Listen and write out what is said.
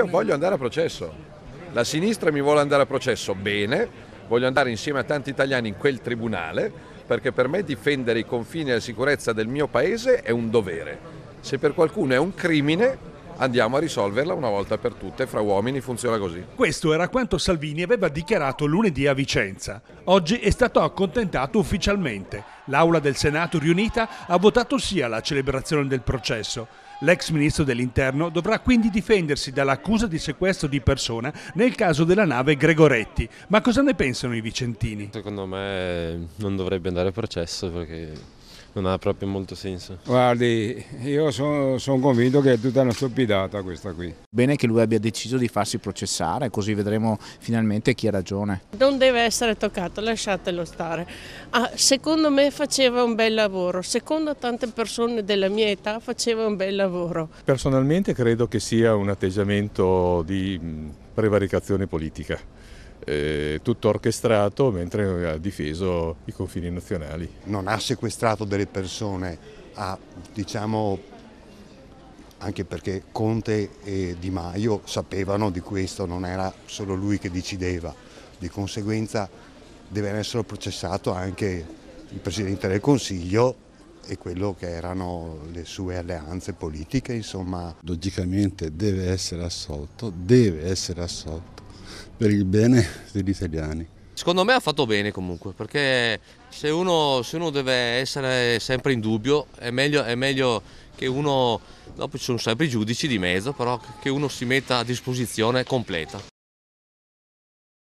io voglio andare a processo. La sinistra mi vuole andare a processo bene, voglio andare insieme a tanti italiani in quel tribunale perché per me difendere i confini e la sicurezza del mio paese è un dovere. Se per qualcuno è un crimine, andiamo a risolverla una volta per tutte, fra uomini funziona così. Questo era quanto Salvini aveva dichiarato lunedì a Vicenza. Oggi è stato accontentato ufficialmente. L'Aula del Senato riunita ha votato sì alla celebrazione del processo. L'ex ministro dell'Interno dovrà quindi difendersi dall'accusa di sequestro di persona nel caso della nave Gregoretti. Ma cosa ne pensano i vicentini? Secondo me non dovrebbe andare a processo perché non ha proprio molto senso. Guardi, io sono son convinto che è tutta una stupidata questa qui. Bene che lui abbia deciso di farsi processare, così vedremo finalmente chi ha ragione. Non deve essere toccato, lasciatelo stare. Ah, secondo me faceva un bel lavoro, secondo tante persone della mia età faceva un bel lavoro. Personalmente credo che sia un atteggiamento di prevaricazione politica eh, tutto orchestrato mentre ha difeso i confini nazionali. Non ha sequestrato delle persone, ha diciamo anche perché Conte e Di Maio sapevano di questo, non era solo lui che decideva, di conseguenza deve essere processato anche il Presidente del Consiglio e quello che erano le sue alleanze politiche, insomma. Logicamente deve essere assolto, deve essere assolto per il bene degli italiani. Secondo me ha fatto bene comunque, perché se uno, se uno deve essere sempre in dubbio è meglio, è meglio, che uno, dopo ci sono sempre i giudici di mezzo, però che uno si metta a disposizione completa.